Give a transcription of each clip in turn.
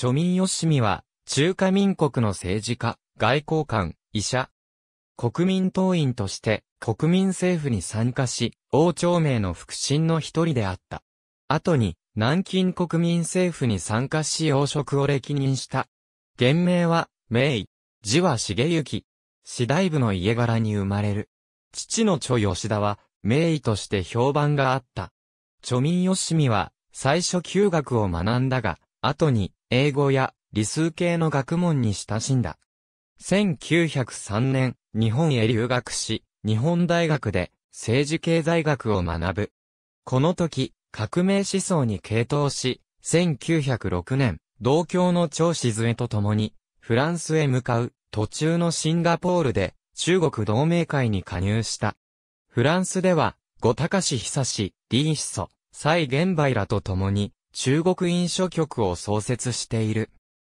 著民吉見は、中華民国の政治家、外交官、医者、国民党員として国民政府に参加し、王朝名の腹心の一人であった。後に、南京国民政府に参加し王職を歴任した。原名は、名医、字は重幸。次第部の家柄に生まれる。父の著吉田は、名医として評判があった。著民吉見は、最初休学を学んだが、後に、英語や理数系の学問に親しんだ。1903年、日本へ留学し、日本大学で政治経済学を学ぶ。この時、革命思想に傾倒し、1906年、同郷の張子江と共に、フランスへ向かう途中のシンガポールで中国同盟会に加入した。フランスでは、後高志久志、李ー祖、蔡元梅らと共に、中国印書局を創設している。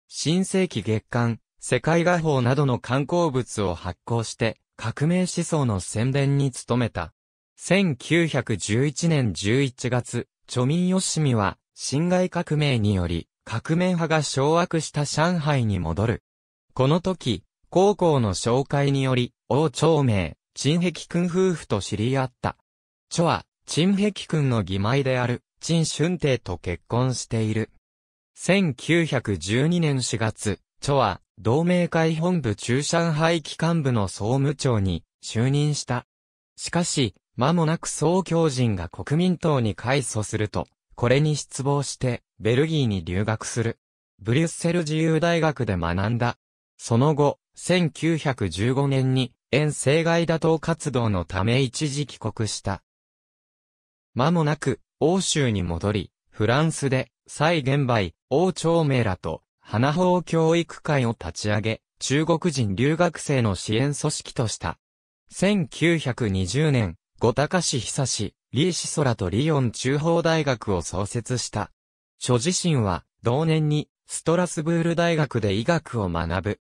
新世紀月刊、世界画報などの観光物を発行して、革命思想の宣伝に努めた。1911年11月、著民吉見は、侵害革命により、革命派が掌握した上海に戻る。この時、高校の紹介により、王朝明、陳壁君夫婦と知り合った。著は、陳壁君の義妹である、陳春帝と結婚している。1912年4月、著は、同盟会本部中上海機関部の総務長に就任した。しかし、間もなく総教人が国民党に改組すると、これに失望して、ベルギーに留学する。ブリュッセル自由大学で学んだ。その後、1915年に、遠征外打倒活動のため一時帰国した。間もなく、欧州に戻り、フランスで、蔡元梅、王朝明らと、花法教育会を立ち上げ、中国人留学生の支援組織とした。1920年、五高市久市、李氏空とリヨン中方大学を創設した。諸自身は、同年に、ストラスブール大学で医学を学ぶ。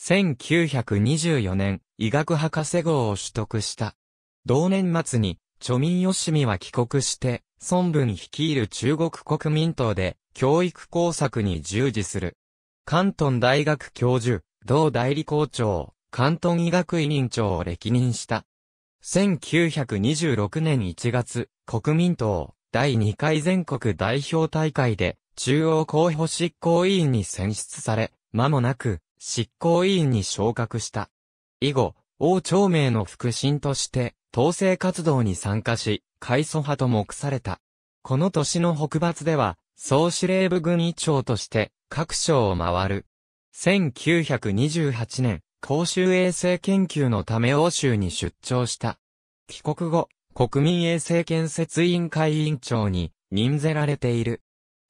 1924年、医学博士号を取得した。同年末に、著民よしみは帰国して、孫文率いる中国国民党で、教育工作に従事する。関東大学教授、同代理校長、関東医学委任長を歴任した。1926年1月、国民党、第2回全国代表大会で、中央候補執行委員に選出され、間もなく、執行委員に昇格した。以後、王朝明の副審として、統制活動に参加し、改祖派と目された。この年の北伐では、総司令部軍委長として、各省を回る。1928年、公衆衛生研究のため欧州に出張した。帰国後、国民衛生建設委員会委員長に任ぜられている。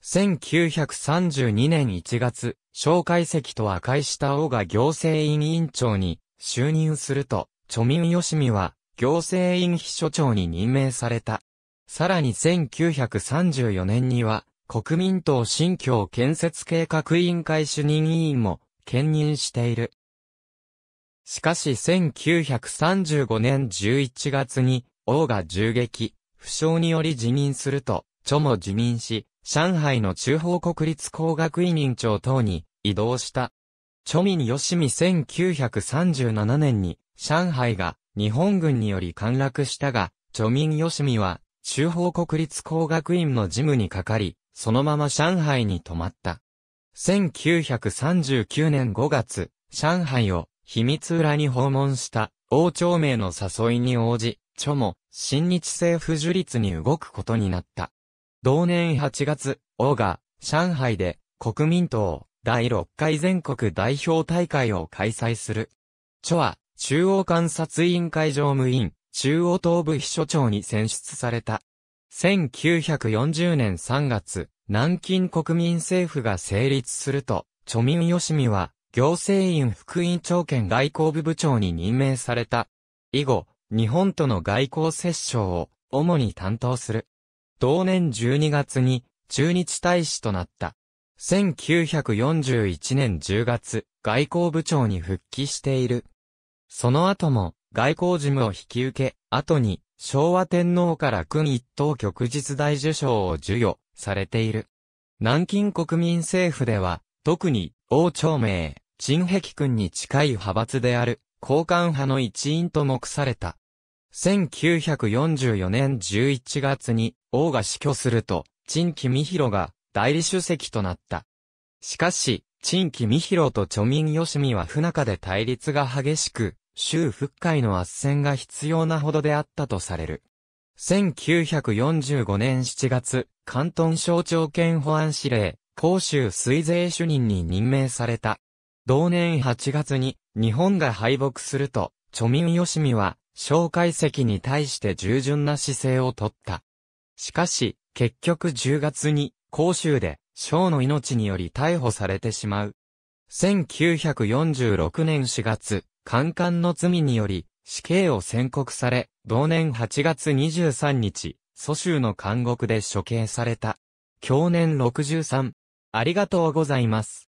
1932年1月、蒋介石と和解した王が行政委員長に就任すると、著民吉見は行政院秘書長に任命された。さらに1934年には、国民党新疆建設計画委員会主任委員も兼任している。しかし1935年11月に王が銃撃、負傷により辞任すると、著も辞任し、上海の中央国立工学院院長等に移動した。著民吉見1937年に上海が日本軍により陥落したが、著民吉見は、中方国立工学院の事務にかかり、そのまま上海に泊まった。1939年5月、上海を秘密裏に訪問した王朝名の誘いに応じ、著も新日政府樹立に動くことになった。同年8月、王が上海で国民党第6回全国代表大会を開催する。著は中央監察委員会常務委員、中央東部秘書長に選出された。1940年3月、南京国民政府が成立すると、著民吉見は、行政院副委員長兼外交部部長に任命された。以後、日本との外交折衝を、主に担当する。同年12月に、中日大使となった。1941年10月、外交部長に復帰している。その後も、外交事務を引き受け、後に、昭和天皇から君一等旭日大受賞を授与されている。南京国民政府では、特に、王朝明、陳碧君に近い派閥である、交換派の一員と目された。1944年11月に、王が死去すると、陳木美弘が代理主席となった。しかし、陳木美弘と著民吉見は不仲で対立が激しく、州復会の圧戦が必要なほどであったとされる。1945年7月、関東省庁県保安司令、広州水税主任に任命された。同年8月に日本が敗北すると、著民吉見は、小介石に対して従順な姿勢をとった。しかし、結局10月に、広州で、省の命により逮捕されてしまう。1946年4月、官官の罪により、死刑を宣告され、同年8月23日、蘇州の監獄で処刑された。去年63。ありがとうございます。